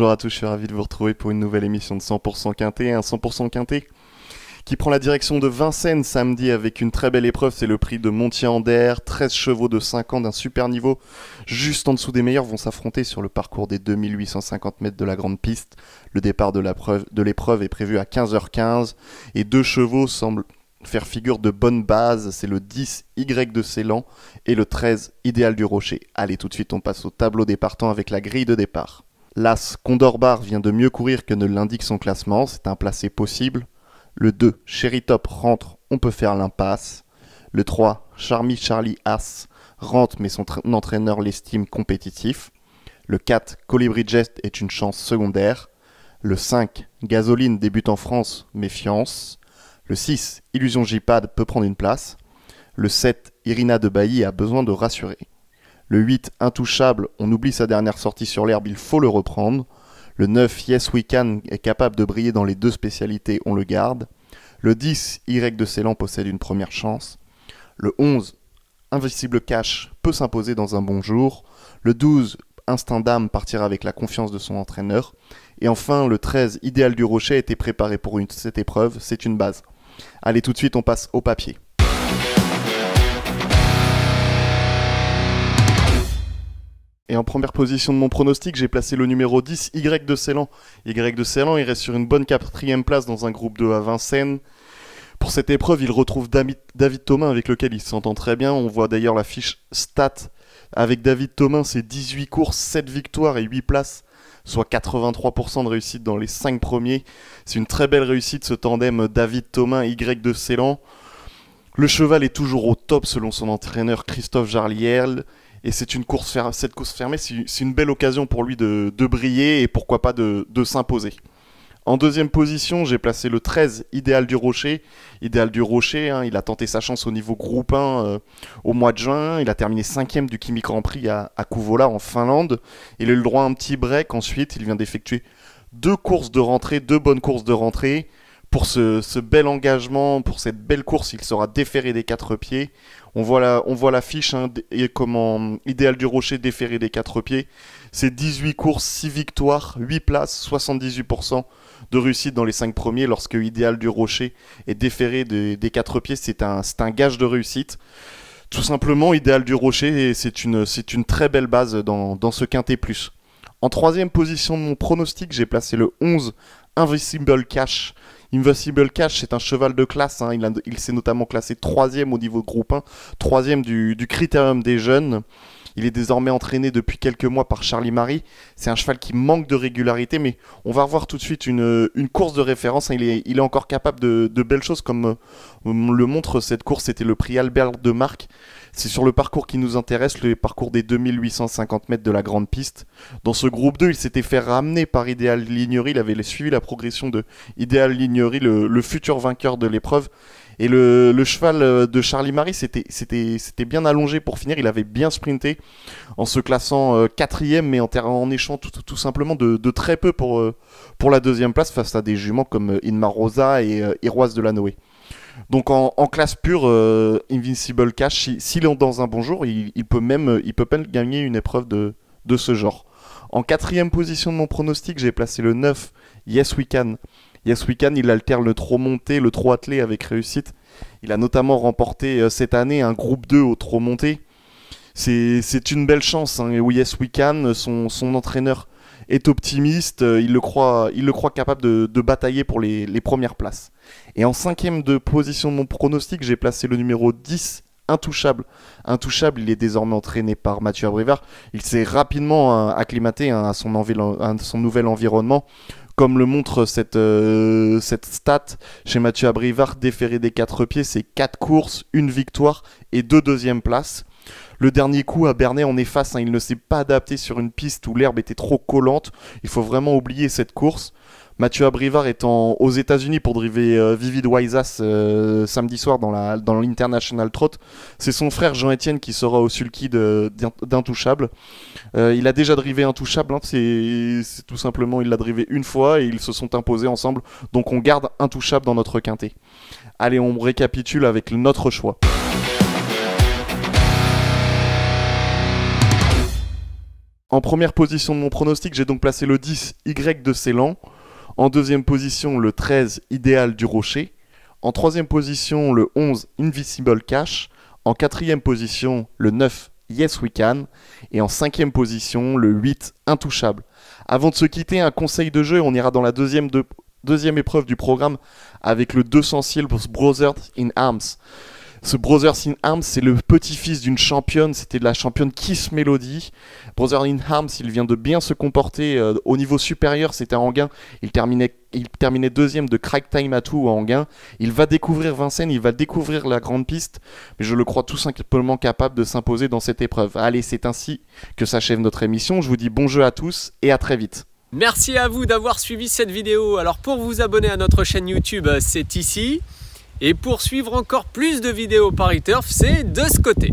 Bonjour à tous, je suis ravi de vous retrouver pour une nouvelle émission de 100% Quintet, un 100% Quintet qui prend la direction de Vincennes samedi avec une très belle épreuve, c'est le prix de Montier-Ander, 13 chevaux de 5 ans d'un super niveau, juste en dessous des meilleurs vont s'affronter sur le parcours des 2850 mètres de la grande piste. Le départ de l'épreuve est prévu à 15h15 et deux chevaux semblent faire figure de bonne base, c'est le 10 Y de Ceylan et le 13 Idéal du Rocher. Allez, tout de suite, on passe au tableau des partants avec la grille de départ. L'As Condorbar vient de mieux courir que ne l'indique son classement, c'est un placé possible. Le 2, Top rentre, on peut faire l'impasse. Le 3, Charmy Charlie As rentre mais son entraîneur l'estime compétitif. Le 4, Colibri Jest est une chance secondaire. Le 5, Gasoline débute en France, méfiance. Le 6, Illusion J-Pad peut prendre une place. Le 7, Irina de Bailly a besoin de rassurer. Le 8, intouchable, on oublie sa dernière sortie sur l'herbe, il faut le reprendre. Le 9, Yes We Can est capable de briller dans les deux spécialités, on le garde. Le 10, Y de Ceylan possède une première chance. Le 11, invisible Cash peut s'imposer dans un bon jour. Le 12, Instinct d'âme partira avec la confiance de son entraîneur. Et enfin, le 13, Idéal du Rocher était préparé pour une, cette épreuve, c'est une base. Allez, tout de suite, on passe au papier. Et en première position de mon pronostic, j'ai placé le numéro 10, Y de Ceylan. Y de Ceylan, il reste sur une bonne quatrième place dans un groupe 2 à Vincennes. Pour cette épreuve, il retrouve David Thomas avec lequel il s'entend très bien. On voit d'ailleurs la fiche stat avec David Thomas, c'est 18 courses, 7 victoires et 8 places, soit 83% de réussite dans les 5 premiers. C'est une très belle réussite ce tandem David Thomas, Y de Ceylan. Le cheval est toujours au top selon son entraîneur Christophe Jarliel. Et c'est une course cette course fermée, c'est une belle occasion pour lui de, briller et pourquoi pas de, s'imposer. En deuxième position, j'ai placé le 13, Idéal du Rocher. Idéal du Rocher, hein, il a tenté sa chance au niveau groupe 1 euh, au mois de juin. Il a terminé 5 du Kimi Grand Prix à, à Kouvola en Finlande. Il a eu le droit à un petit break. Ensuite, il vient d'effectuer deux courses de rentrée, deux bonnes courses de rentrée pour ce, ce, bel engagement, pour cette belle course. Il sera déféré des quatre pieds. On voit la, on voit la fiche, hein, et comment Idéal du Rocher déféré des quatre pieds. C'est 18 courses, 6 victoires, 8 places, 78% de réussite dans les 5 premiers. Lorsque Idéal du Rocher est déféré des, des quatre pieds, c'est un, un gage de réussite tout simplement idéal du rocher c'est une, c'est une très belle base dans, dans, ce quintet plus. En troisième position de mon pronostic, j'ai placé le 11 Invisible Cash Invincible Cash, c'est un cheval de classe. Hein. Il, s'est notamment classé troisième au niveau groupe 1, troisième du, du critérium des jeunes. Il est désormais entraîné depuis quelques mois par Charlie Marie. C'est un cheval qui manque de régularité, mais on va revoir tout de suite une, course de référence. Hein. Il est, encore capable de, belles choses, comme euh, le montre cette course. C'était le prix Albert de Marc. C'est sur le parcours qui nous intéresse, le parcours des 2850 mètres de la grande piste. Dans ce groupe 2, il s'était fait ramener par Idéal Lignery. Il avait suivi la progression de Idéal le futur vainqueur de l'épreuve. Et le, cheval euh, de Charlie Marie, c'était, bien allongé pour finir. Il avait bien sprinté en se classant euh, quatrième, mais en, en échant tout, simplement de, très peu pour, euh, pour la deuxième place face à des juments comme Inmar Rosa et Iroise de la Noé. Donc en, classe pure, Invincible Cash, s'il est dans un bon jour, il, peut même il peut peine gagner une épreuve de, de ce genre. En quatrième position de mon pronostic, j'ai placé le 9, Yes We Can, Yes Weekend, il alterne le trop monté, le trop attelé avec réussite. Il a notamment remporté euh, cette année un groupe 2 au trop monté. C'est une belle chance. Hein. Yes weekend son, entraîneur est optimiste, euh, il le croit, il le croit capable de, batailler pour les, premières places. Et en cinquième de position de mon pronostic, j'ai placé le numéro 10, Intouchable. Intouchable, il est désormais entraîné par Mathieu Abrivard. Il s'est rapidement hein, acclimaté hein, à son nouvel environnement comme le montre cette, euh, cette stat chez Mathieu Abrivard, déféré des quatre pieds, c'est quatre courses, une victoire et deux deuxièmes places. Le dernier coup à Bernet, en est face, hein. il ne s'est pas adapté sur une piste où l'herbe était trop collante. Il faut vraiment oublier cette course. Mathieu Abrivard étant aux États-Unis pour driver euh, Vivid Wise euh, samedi soir dans dans l'International Trot. C'est son frère Jean-Étienne qui sera au sulky d'Intouchable. Euh, il a déjà drivé Intouchable, hein, c'est tout simplement il l'a drivé une fois et ils se sont imposés ensemble. Donc on garde Intouchable dans notre quintet. Allez, on récapitule avec notre choix. En première position de mon pronostic, j'ai donc placé le 10 Y de Célan. En deuxième position, le 13, Idéal du Rocher. En troisième position, le 11, Invisible Cash. En quatrième position, le 9, Yes We Can. Et en cinquième position, le 8, Intouchable. Avant de se quitter, un conseil de jeu, on ira dans la deuxième, deuxième épreuve du programme avec le 200 Silver Brothers in Arms. Ce Brothers in Arms, c'est le petit-fils d'une championne, c'était la championne Kiss Melody. Brother in Arms, il vient de bien se comporter euh, au niveau supérieur, c'était en Anguin, il terminait, il terminait deuxième de Crack Time tout à Anguin. Il va découvrir Vincennes, il va découvrir la grande piste, mais je le crois tout simplement capable de s'imposer dans cette épreuve. Allez, c'est ainsi que s'achève notre émission. Je vous dis bon jeu à tous et à très vite. Merci à vous d'avoir suivi cette vidéo. Alors pour vous abonner à notre chaîne YouTube, euh, c'est ici. Et pour suivre encore plus de vidéos Paris Turf, c'est de ce côté.